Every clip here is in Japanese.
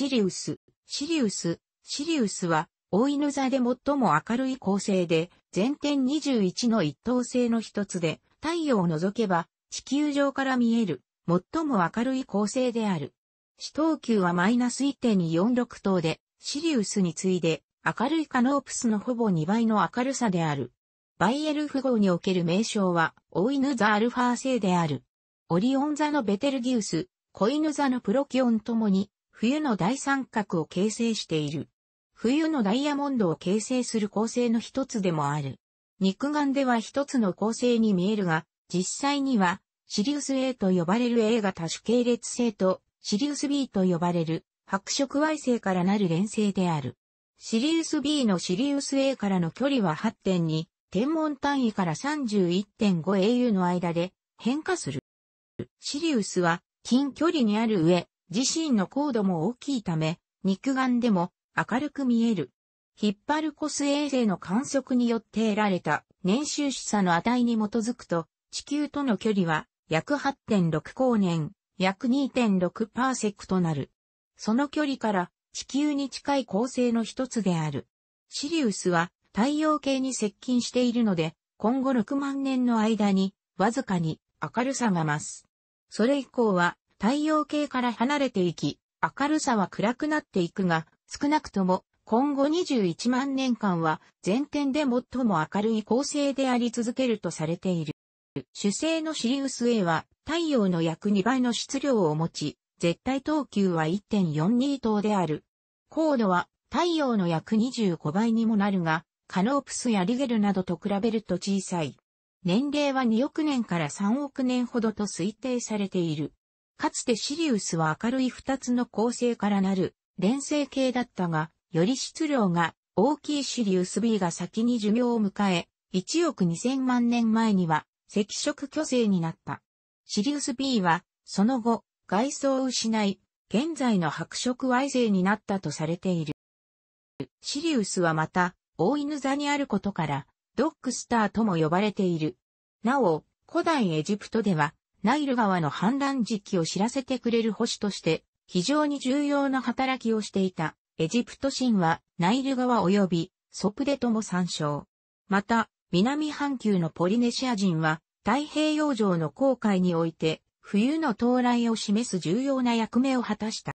シリウス。シリウス。シリウスは、大犬座で最も明るい恒星で、全天21の一等星の一つで、太陽を除けば、地球上から見える、最も明るい恒星である。死等級はマイナス1.46等で、シリウスに次いで、明るいカノープスのほぼ2倍の明るさである。バイエルフ号における名称は、オイヌザ・アルファ星である。オリオン座のベテルギウス、コイヌ座のプロキオンともに、冬の大三角を形成している。冬のダイヤモンドを形成する構成の一つでもある。肉眼では一つの構成に見えるが、実際には、シリウス A と呼ばれる A が多種系列性と、シリウス B と呼ばれる白色 Y 性からなる連星である。シリウス B のシリウス A からの距離は8.2、天文単位から 31.5au の間で変化する。シリウスは近距離にある上、自身の高度も大きいため、肉眼でも明るく見える。ヒッパルコス衛星の観測によって得られた年収視差の値に基づくと、地球との距離は約8.6光年、約2.6パーセクとなる。その距離から地球に近い恒星の一つである。シリウスは太陽系に接近しているので、今後6万年の間にわずかに明るさが増す。それ以降は太陽系から離れていき、明るさは暗くなっていくが、少なくとも今後21万年間は全天で最も明るい恒星であり続けるとされている。主星のシリウス A は太陽の約2倍の質量を持ち、絶対等級は1.42等である。高度は太陽の約25倍にもなるが、カノープスやリゲルなどと比べると小さい。年齢は2億年から3億年ほどと推定されている。かつてシリウスは明るい二つの構成からなる連星系だったが、より質量が大きいシリウス B が先に寿命を迎え、1億2000万年前には赤色巨星になった。シリウス B は、その後、外装を失い、現在の白色 Y 星になったとされている。シリウスはまた、大犬座にあることから、ドックスターとも呼ばれている。なお、古代エジプトでは、ナイル川の氾濫時期を知らせてくれる星として、非常に重要な働きをしていた、エジプト神は、ナイル川及び、ソプデとも参照。また、南半球のポリネシア人は、太平洋上の航海において、冬の到来を示す重要な役目を果たした。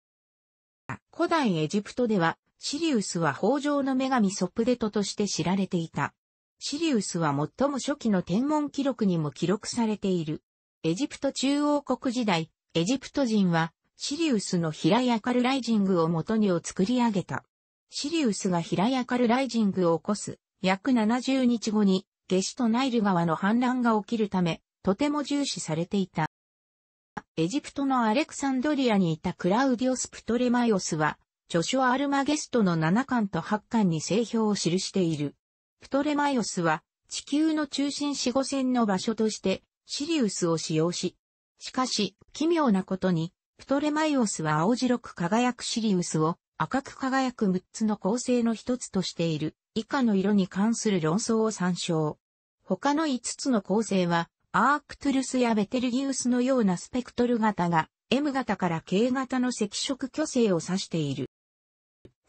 古代エジプトでは、シリウスは豊穣の女神ソプデトとして知られていた。シリウスは最も初期の天文記録にも記録されている。エジプト中央国時代、エジプト人は、シリウスの平ヤカルライジングを元にを作り上げた。シリウスが平ヤカルライジングを起こす、約70日後に、下死とナイル川の氾濫が起きるため、とても重視されていた。エジプトのアレクサンドリアにいたクラウディオス・プトレマイオスは、著書ア・ルマゲストの7巻と8巻に製氷を記している。プトレマイオスは、地球の中心四五線の場所として、シリウスを使用し、しかし、奇妙なことに、プトレマイオスは青白く輝くシリウスを赤く輝く6つの構成の一つとしている以下の色に関する論争を参照。他の5つの構成はアークトゥルスやベテルギウスのようなスペクトル型が M 型から K 型の赤色巨星を指している。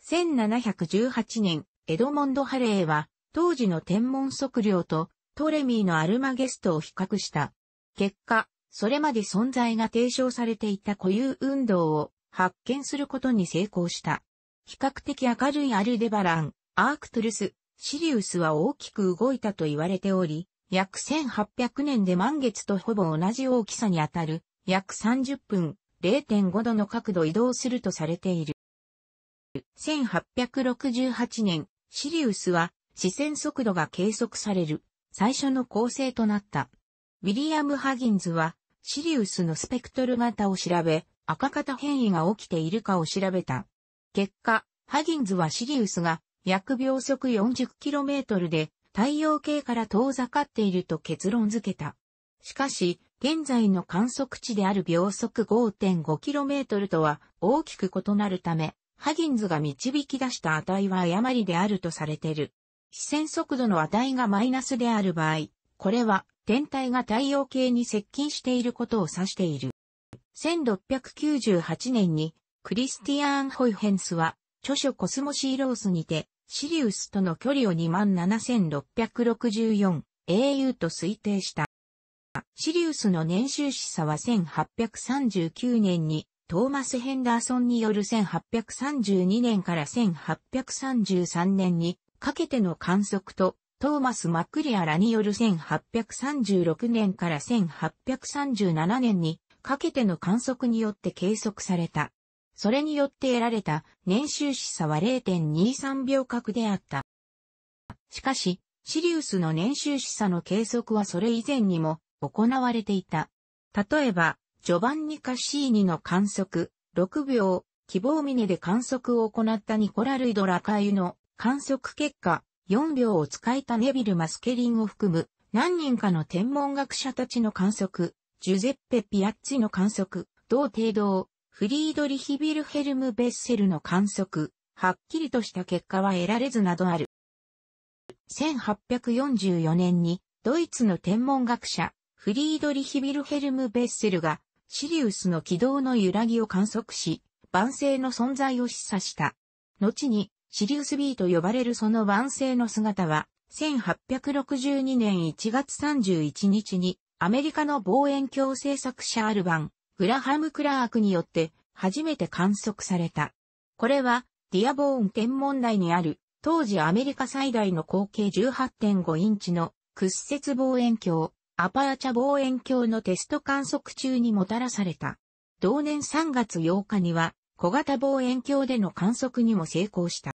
1718年、エドモンド・ハレーは当時の天文測量とトレミーのアルマゲストを比較した。結果、それまで存在が提唱されていた固有運動を発見することに成功した。比較的明るいアルデバラン、アークトゥルス、シリウスは大きく動いたと言われており、約1800年で満月とほぼ同じ大きさにあたる、約30分、0.5度の角度移動するとされている。1868年、シリウスは視線速度が計測される最初の構成となった。ウィリアム・ハギンズは、シリウスのスペクトル型を調べ、赤型変異が起きているかを調べた。結果、ハギンズはシリウスが約秒速 40km で太陽系から遠ざかっていると結論付けた。しかし、現在の観測値である秒速 5.5km とは大きく異なるため、ハギンズが導き出した値は誤りであるとされている。視線速度の値がマイナスである場合、これは天体が太陽系に接近していることを指している。1698年にクリスティアーン・ホイヘンスは著書コスモシーロースにてシリウスとの距離を 27664au と推定した。シリウスの年収視差は1839年にトーマス・ヘンダーソンによる1832年から1833年にかけての観測と、トーマス・マックリアラによる1836年から1837年にかけての観測によって計測された。それによって得られた年収視差は0.23秒角であった。しかし、シリウスの年収視差の計測はそれ以前にも行われていた。例えば、ジョバンニ・カシーニの観測、6秒、希望峰で観測を行ったニコラ・ルイド・ラカユの観測結果、4秒を使えたネビル・マスケリンを含む何人かの天文学者たちの観測、ジュゼッペ・ピアッチの観測、同程度、フリードリヒ・ビルヘルム・ベッセルの観測、はっきりとした結果は得られずなどある。1844年にドイツの天文学者、フリードリヒ・ビルヘルム・ベッセルが、シリウスの軌道の揺らぎを観測し、万世の存在を示唆した。後に、シリウス B と呼ばれるその晩星の姿は、1862年1月31日に、アメリカの望遠鏡製作者アルバン、グラハム・クラークによって初めて観測された。これは、ディアボーン天文台にある、当時アメリカ最大の口径18.5インチの屈折望遠鏡、アパーチャ望遠鏡のテスト観測中にもたらされた。同年3月8日には、小型望遠鏡での観測にも成功した。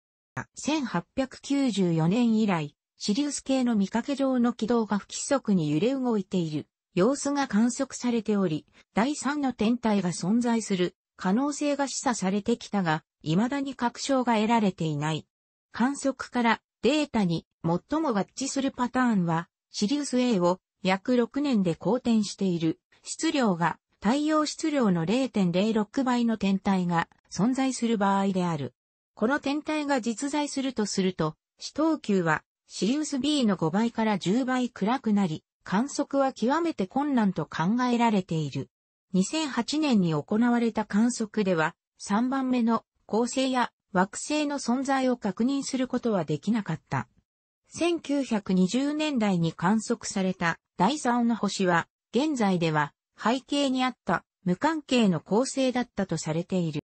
1894年以来、シリウス系の見かけ上の軌道が不規則に揺れ動いている様子が観測されており、第3の天体が存在する可能性が示唆されてきたが、未だに確証が得られていない。観測からデータに最も合致するパターンは、シリウス A を約6年で好転している質量が太陽質量の0.06倍の天体が存在する場合である。この天体が実在するとすると、死等級はシリウス B の5倍から10倍暗くなり、観測は極めて困難と考えられている。2008年に行われた観測では、3番目の恒星や惑星の存在を確認することはできなかった。1920年代に観測された第三の星は、現在では背景にあった無関係の恒星だったとされている。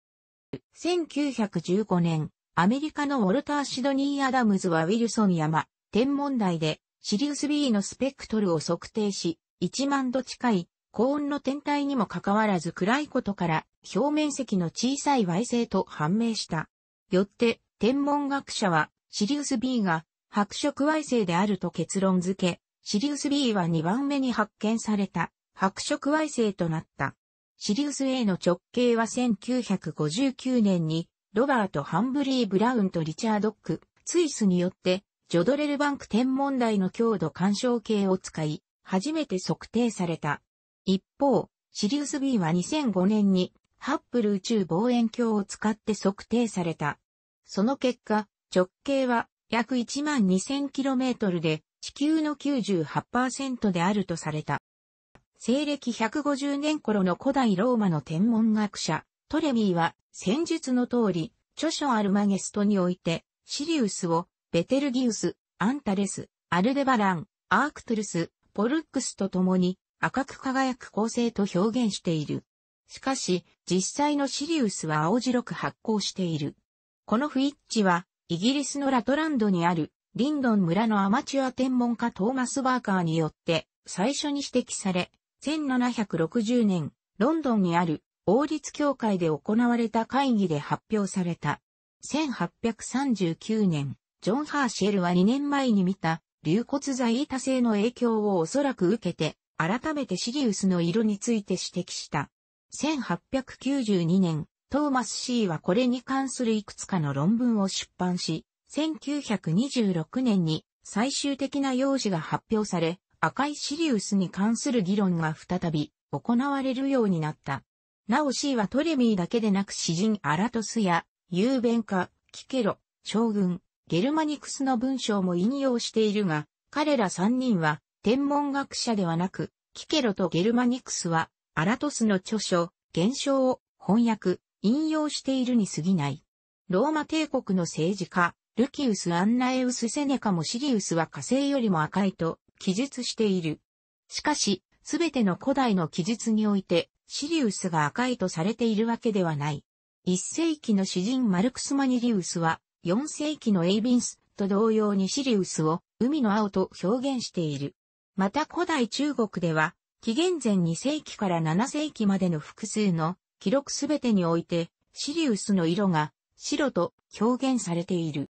1915年、アメリカのウォルター・シドニー・アダムズはウィルソン山、天文台で、シリウス B のスペクトルを測定し、1万度近い、高温の天体にもかかわらず暗いことから、表面積の小さい矮星と判明した。よって、天文学者は、シリウス B が、白色矮星であると結論付け、シリウス B は2番目に発見された、白色矮星となった。シリウス A の直径は1959年にロバート・ハンブリー・ブラウンとリチャード・ック、ツイスによってジョドレルバンク天文台の強度干渉計を使い、初めて測定された。一方、シリウス B は2005年にハッブル宇宙望遠鏡を使って測定された。その結果、直径は約 12,000km で地球の98%であるとされた。西暦150年頃の古代ローマの天文学者、トレミーは、戦術の通り、著書アルマゲストにおいて、シリウスを、ベテルギウス、アンタレス、アルデバラン、アークトゥルス、ポルックスと共に、赤く輝く構成と表現している。しかし、実際のシリウスは青白く発光している。この不一致は、イギリスのラトランドにある、リンドン村のアマチュア天文家トーマス・バーカーによって、最初に指摘され、1760年、ロンドンにある王立協会で行われた会議で発表された。1839年、ジョン・ハーシェルは2年前に見た流骨剤多性の影響をおそらく受けて、改めてシリウスの色について指摘した。1892年、トーマス・シーはこれに関するいくつかの論文を出版し、1926年に最終的な用紙が発表され、赤いシリウスに関する議論が再び行われるようになった。なお C はトレミーだけでなく詩人アラトスや、雄弁家、キケロ、将軍、ゲルマニクスの文章も引用しているが、彼ら3人は天文学者ではなく、キケロとゲルマニクスは、アラトスの著書、現象を翻訳、引用しているに過ぎない。ローマ帝国の政治家、ルキウス・アンナエウス・セネカもシリウスは火星よりも赤いと記述している。しかし、すべての古代の記述において、シリウスが赤いとされているわけではない。1世紀の詩人マルクス・マニリウスは、4世紀のエイビンスと同様にシリウスを海の青と表現している。また古代中国では、紀元前2世紀から7世紀までの複数の記録すべてにおいて、シリウスの色が白と表現されている。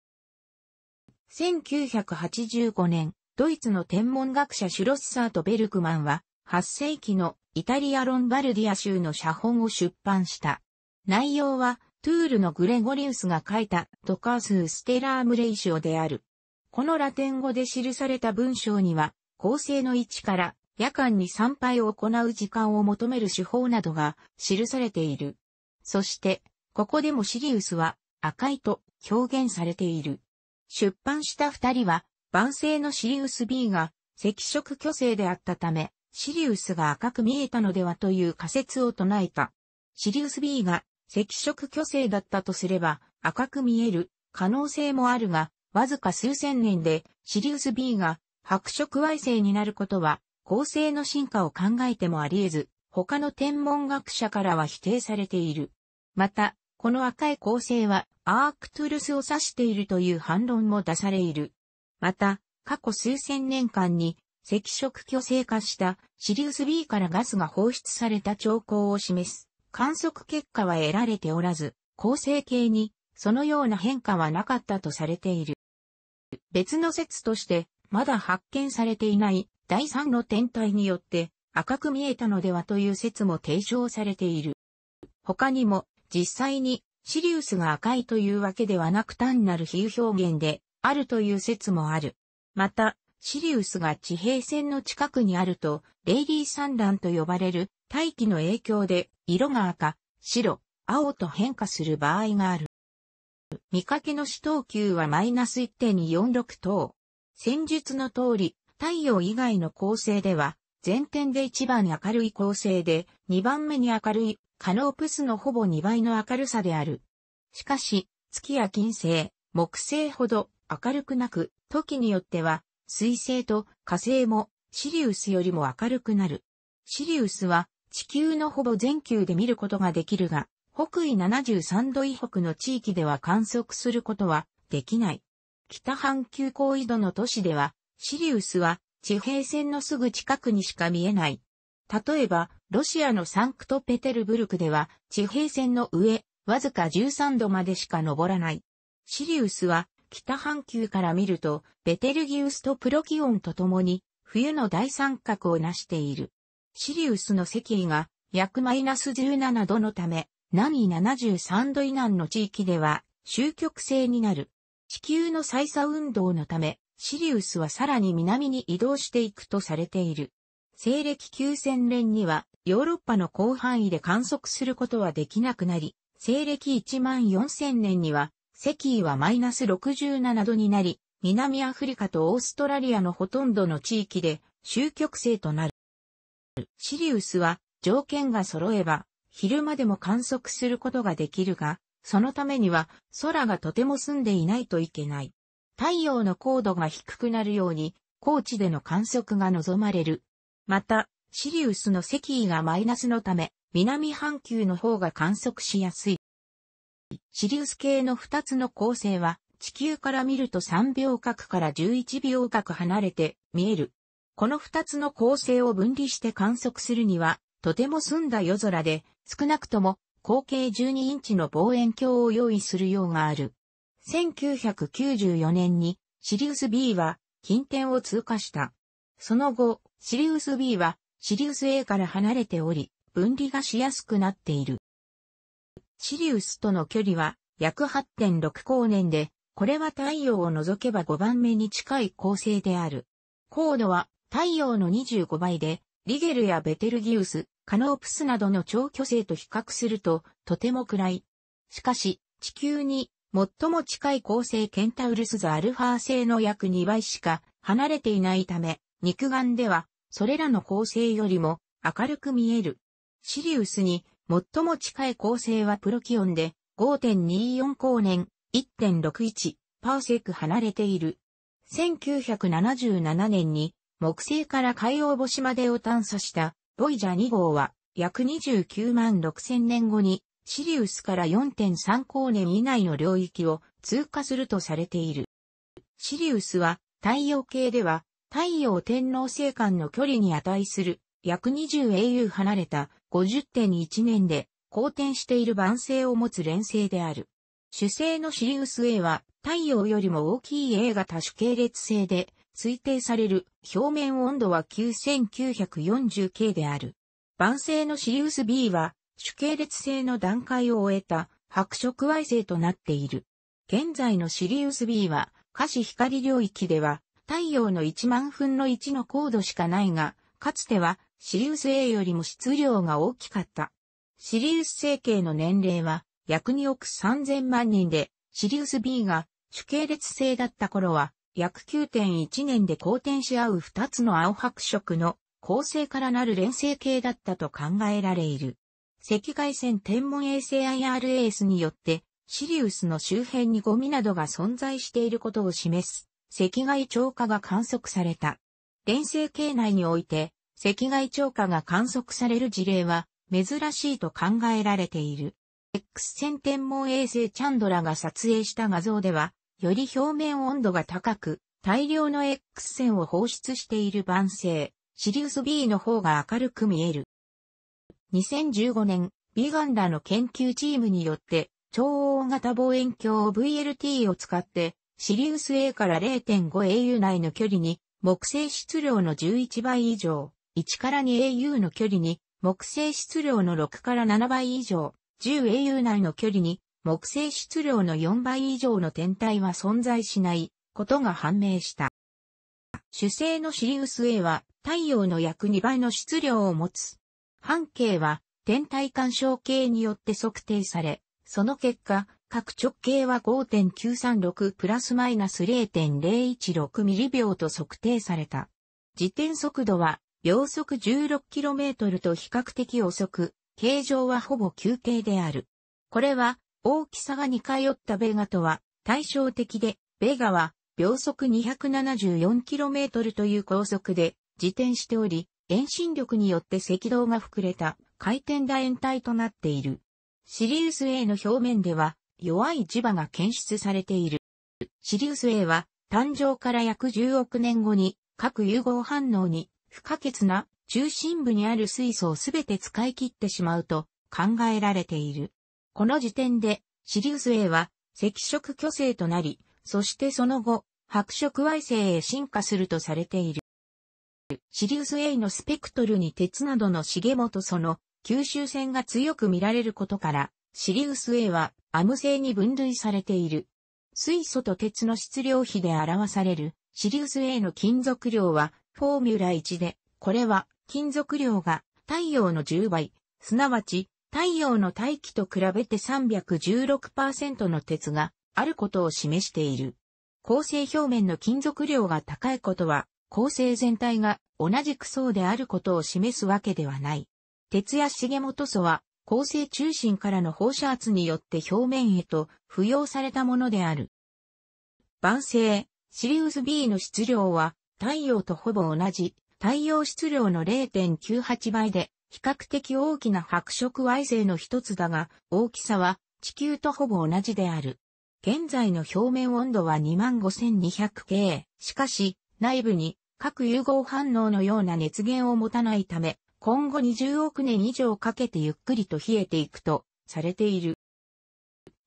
1985年、ドイツの天文学者シュロッサーとベルクマンは、8世紀のイタリアロンバルディア州の写本を出版した。内容は、トゥールのグレゴリウスが書いたドカース・ステラームレイシオである。このラテン語で記された文章には、恒星の位置から夜間に参拝を行う時間を求める手法などが記されている。そして、ここでもシリウスは赤いと表現されている。出版した二人は晩星のシリウス B が赤色巨星であったため、シリウスが赤く見えたのではという仮説を唱えた。シリウス B が赤色巨星だったとすれば赤く見える可能性もあるが、わずか数千年でシリウス B が白色矮星になることは、恒星の進化を考えてもあり得ず、他の天文学者からは否定されている。また、この赤い恒星はアークトゥルスを指しているという反論も出されいる。また、過去数千年間に赤色巨星化したシリウス B からガスが放出された兆候を示す観測結果は得られておらず、恒星系にそのような変化はなかったとされている。別の説として、まだ発見されていない第3の天体によって赤く見えたのではという説も提唱されている。他にも実際にシリウスが赤いというわけではなく単なる比喩表現であるという説もある。また、シリウスが地平線の近くにあると、レイリー産卵と呼ばれる大気の影響で、色が赤、白、青と変化する場合がある。見かけの死等級はマイナス1.246等。戦術の通り、太陽以外の構成では、前点で一番明るい構成で、二番目に明るい、カノープスのほぼ二倍の明るさである。しかし、月や金星、木星ほど明るくなく、時によっては、水星と火星もシリウスよりも明るくなる。シリウスは地球のほぼ全球で見ることができるが、北緯73度以北の地域では観測することはできない。北半球高緯度の都市では、シリウスは地平線のすぐ近くにしか見えない。例えば、ロシアのサンクトペテルブルクでは地平線の上、わずか13度までしか登らない。シリウスは北半球から見ると、ベテルギウスとプロキオンと共に、冬の大三角を成している。シリウスの石位が約マイナス17度のため、南緯73度以南の地域では、終局性になる。地球の再差運動のため、シリウスはさらに南に移動していくとされている。西暦9000年には、ヨーロッパの広範囲で観測することはできなくなり、西暦14000年には、赤位はマイナス67度になり、南アフリカとオーストラリアのほとんどの地域で終局性となる。シリウスは条件が揃えば昼間でも観測することができるが、そのためには空がとても澄んでいないといけない。太陽の高度が低くなるように高地での観測が望まれる。また、シリウスの赤位がマイナスのため、南半球の方が観測しやすい。シリウス系の2つの恒星は、地球から見ると3秒角から11秒角離れて見える。この2つの恒星を分離して観測するには、とても澄んだ夜空で、少なくとも合計12インチの望遠鏡を用意するようがある。1994年にシリウス B は近天を通過した。その後、シリウス B はシリウス A から離れており、分離がしやすくなっている。シリウスとの距離は約8.6光年で、これは太陽を除けば5番目に近い恒星である。高度は太陽の25倍で、リゲルやベテルギウス、カノープスなどの超巨星と比較すると、とても暗い。しかし、地球に最も近い恒星ケンタウルスザアルファ星の約2倍しか離れていないため、肉眼では、それらの恒星よりも明るく見える。シリウスに最も近い恒星はプロキオンで5.24光年1.61パーセク離れている。1977年に木星から海洋星までを探査したボイジャー2号は約29万6000年後にシリウスから4.3光年以内の領域を通過するとされている。シリウスは太陽系では太陽天皇星間の距離に値する約20英雄離れた50.1年で好転している晩星を持つ連星である。主星のシリウス A は太陽よりも大きい A 型主系列星で推定される表面温度は 9940K である。晩星のシリウス B は主系列星の段階を終えた白色矮星となっている。現在のシリウス B は可視光領域では太陽の1万分の1の高度しかないが、かつてはシリウス A よりも質量が大きかった。シリウス成形の年齢は約2億3000万人で、シリウス B が主系列性だった頃は、約9.1年で好転し合う2つの青白色の構成からなる連成形だったと考えられいる。赤外線天文衛星 IRAS によって、シリウスの周辺にゴミなどが存在していることを示す、赤外超過が観測された。連星系内において、赤外超過が観測される事例は珍しいと考えられている。X 線天文衛星チャンドラが撮影した画像では、より表面温度が高く、大量の X 線を放出している晩星、シリウス B の方が明るく見える。2015年、ビガンダの研究チームによって、超大型望遠鏡を VLT を使って、シリウス A から 0.5au 内の距離に、木星質量の11倍以上、1から 2au の距離に、木星質量の6から7倍以上、10au 内の距離に、木星質量の4倍以上の天体は存在しないことが判明した。主星のシリウス A は太陽の約2倍の質量を持つ。半径は天体干渉計によって測定され、その結果、各直径は5.936プラスマイナス0.016ミリ秒と測定された。時点速度は秒速 16km と比較的遅く、形状はほぼ球形である。これは、大きさが似通ったベガとは対照的で、ベガは秒速 274km という高速で自転しており、遠心力によって赤道が膨れた回転楕円体となっている。シリウス A の表面では弱い磁場が検出されている。シリウス A は誕生から約10億年後に各融合反応に不可欠な中心部にある水素をすべて使い切ってしまうと考えられている。この時点でシリウス A は赤色巨星となり、そしてその後、白色矮星へ進化するとされている。シリウス A のスペクトルに鉄などの重元その吸収線が強く見られることから、シリウス A はアム星に分類されている。水素と鉄の質量比で表されるシリウス A の金属量はフォーミュラ1で、これは金属量が太陽の10倍、すなわち太陽の大気と比べて316%の鉄があることを示している。構成表面の金属量が高いことは、構成全体が同じく層であることを示すわけではない。鉄や重元素は、構成中心からの放射圧によって表面へと付与されたものである。晩星、シリウス B の質量は、太陽とほぼ同じ、太陽質量の0.98倍で、比較的大きな白色矮星の一つだが、大きさは地球とほぼ同じである。現在の表面温度は 25200K。しかし、内部に核融合反応のような熱源を持たないため、今後20億年以上かけてゆっくりと冷えていくとされている。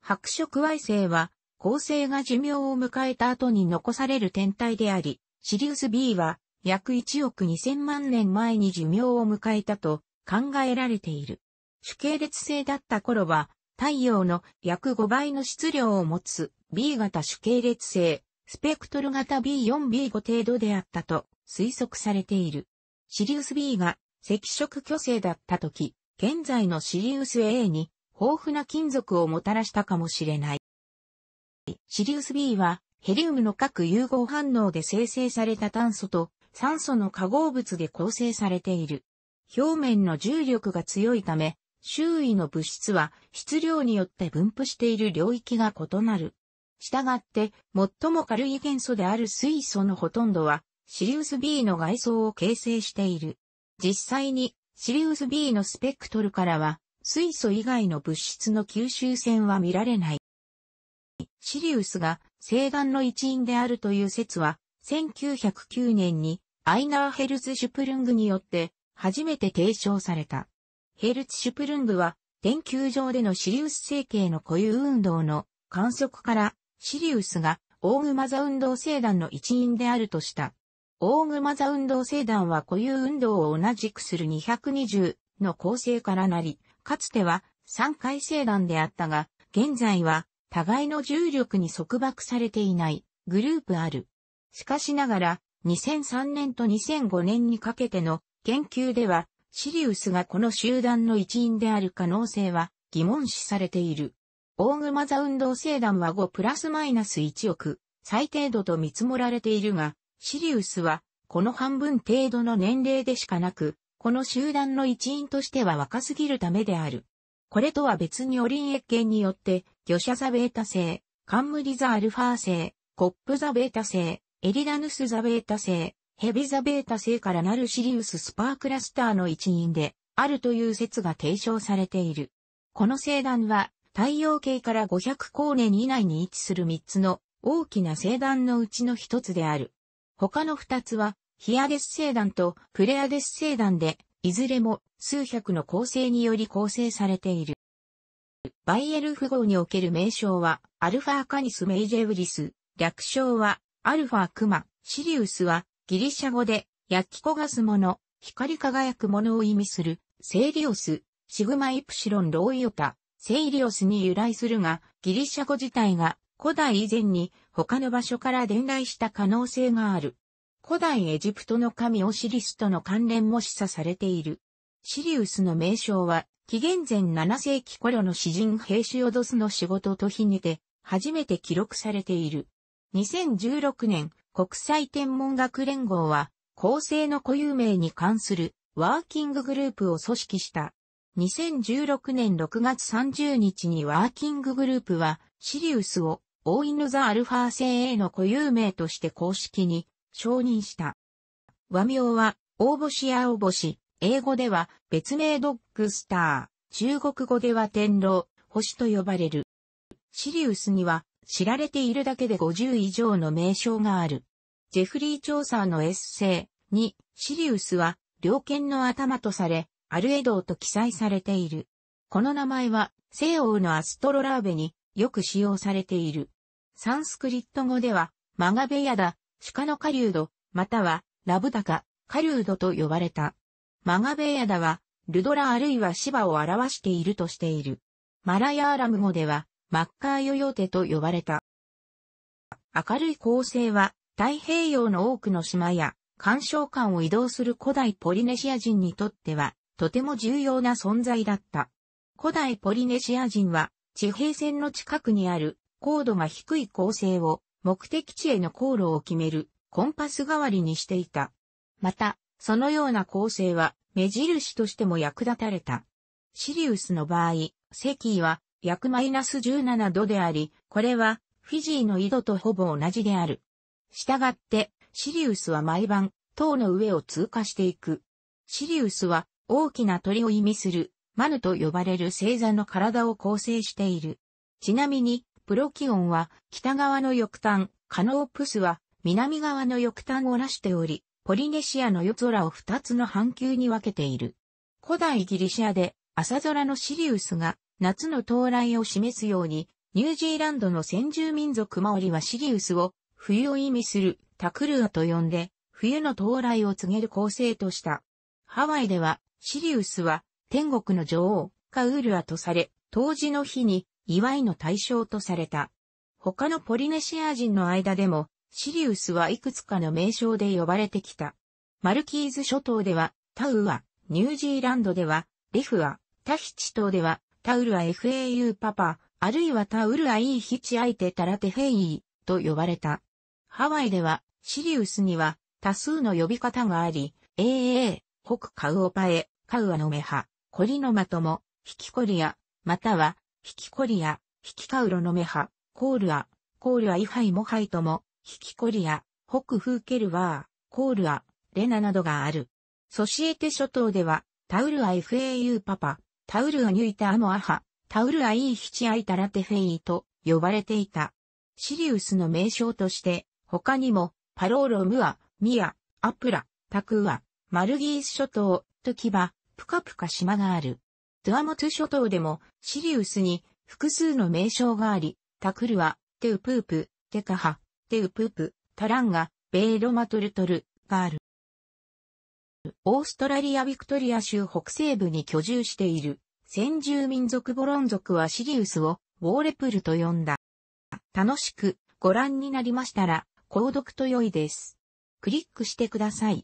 白色矮星は、恒星が寿命を迎えた後に残される天体であり、シリウス B は約1億2000万年前に寿命を迎えたと考えられている。主系列星だった頃は太陽の約5倍の質量を持つ B 型主系列星、スペクトル型 B4B5 程度であったと推測されている。シリウス B が赤色巨星だった時、現在のシリウス A に豊富な金属をもたらしたかもしれない。シリウス B はヘリウムの各融合反応で生成された炭素と酸素の化合物で構成されている。表面の重力が強いため、周囲の物質は質量によって分布している領域が異なる。したがって、最も軽い元素である水素のほとんどは、シリウス B の外装を形成している。実際に、シリウス B のスペクトルからは、水素以外の物質の吸収線は見られない。シリウスが生団の一員であるという説は、1909年にアイナー・ヘルツ・シュプルングによって初めて提唱された。ヘルツ・シュプルングは、天球上でのシリウス星系の固有運動の観測から、シリウスがオーグマザ運動星団の一員であるとした。オーグマザ運動星団は固有運動を同じくする220の構成からなり、かつては3回星団であったが、現在は互いの重力に束縛されていないグループある。しかしながら、2003年と2005年にかけての研究では、シリウスがこの集団の一員である可能性は疑問視されている。大熊座運動星団は5プラスマイナス1億、最低度と見積もられているが、シリウスは、この半分程度の年齢でしかなく、この集団の一員としては若すぎるためである。これとは別にオリンッケによって、魚舎ザベータ星、冠ザアルファ星、コップザベータ星、エリダヌスザベータ星、ヘビザベータ星からなるシリウススパークラスターの一員で、あるという説が提唱されている。この星団は、太陽系から500光年以内に位置する3つの大きな星団のうちの1つである。他の2つは、ヒアデス星団とプレアデス星団で、いずれも数百の構成により構成されている。バイエル符号における名称は、アルファカニス・メイジェウリス、略称は、アルファクマ、シリウスは、ギリシャ語で、焼き焦がすもの、光り輝くものを意味する、セイリオス、シグマイプシロンロイオタ、セイリオスに由来するが、ギリシャ語自体が古代以前に他の場所から伝来した可能性がある。古代エジプトの神オシリスとの関連も示唆されている。シリウスの名称は、紀元前7世紀頃の詩人兵士オドスの仕事と比にて、初めて記録されている。2016年、国際天文学連合は、恒星の固有名に関するワーキンググループを組織した。2016年6月30日にワーキンググループは、シリウスを、大犬座アルファ星 A の固有名として公式に承認した。和名は、大星や大星、英語では別名ドッグスター、中国語では天狼、星と呼ばれる。シリウスには知られているだけで50以上の名称がある。ジェフリー調査のエッセイにシリウスは猟犬の頭とされ、アルエドーと記載されている。この名前は西欧のアストロラーベによく使用されている。サンスクリット語ではマガベヤダ、鹿の狩人、またはラブダカ、狩人と呼ばれた。マガベーヤダは、ルドラあるいは芝を表しているとしている。マラヤーラム語では、マッカーヨヨテと呼ばれた。明るい構成は、太平洋の多くの島や、干渉間を移動する古代ポリネシア人にとっては、とても重要な存在だった。古代ポリネシア人は、地平線の近くにある、高度が低い構成を、目的地への航路を決める、コンパス代わりにしていた。また、そのような構成は目印としても役立たれた。シリウスの場合、石位は約マイナス17度であり、これはフィジーの緯度とほぼ同じである。したがって、シリウスは毎晩、塔の上を通過していく。シリウスは大きな鳥を意味するマヌと呼ばれる星座の体を構成している。ちなみに、プロキオンは北側の翼端、カノープスは南側の翼端をなしており、ポリネシアの夜空を二つの半球に分けている。古代ギリシアで朝空のシリウスが夏の到来を示すように、ニュージーランドの先住民族マオリはシリウスを冬を意味するタクルアと呼んで、冬の到来を告げる構成とした。ハワイでは、シリウスは天国の女王、カウールアとされ、当時の日に祝いの対象とされた。他のポリネシア人の間でも、シリウスはいくつかの名称で呼ばれてきた。マルキーズ諸島では、タウア、ニュージーランドでは、リフア、タヒチ島では、タウルア FAU パパ、あるいはタウルアイーヒチアイテタラテフェイーと呼ばれた。ハワイでは、シリウスには多数の呼び方があり、AA、北カウオパエ、カウアのメハ、コリノマとも、ヒキコリア、または、ヒキコリア、ヒキカウロのメハ、コールア、コールアイハイモハイトも、ヒキコリア、ホクフーケルワー、コールア、レナなどがある。ソシエテ諸島では、タウルア FAU パパ、タウルアニュイタアモアハ、タウルアイーヒチアイタラテフェイと呼ばれていた。シリウスの名称として、他にも、パローロムア、ミア、アプラ、タクア、マルギース諸島、トキバ、プカプカ島がある。トゥアモトゥ諸島でも、シリウスに複数の名称があり、タクルア、テウプープ、テカハ、テウププ、タランガ、ベイロマトルトル、がある。オーストラリア・ビクトリア州北西部に居住している先住民族ボロン族はシリウスをウォーレプルと呼んだ。楽しくご覧になりましたら、購読と良いです。クリックしてください。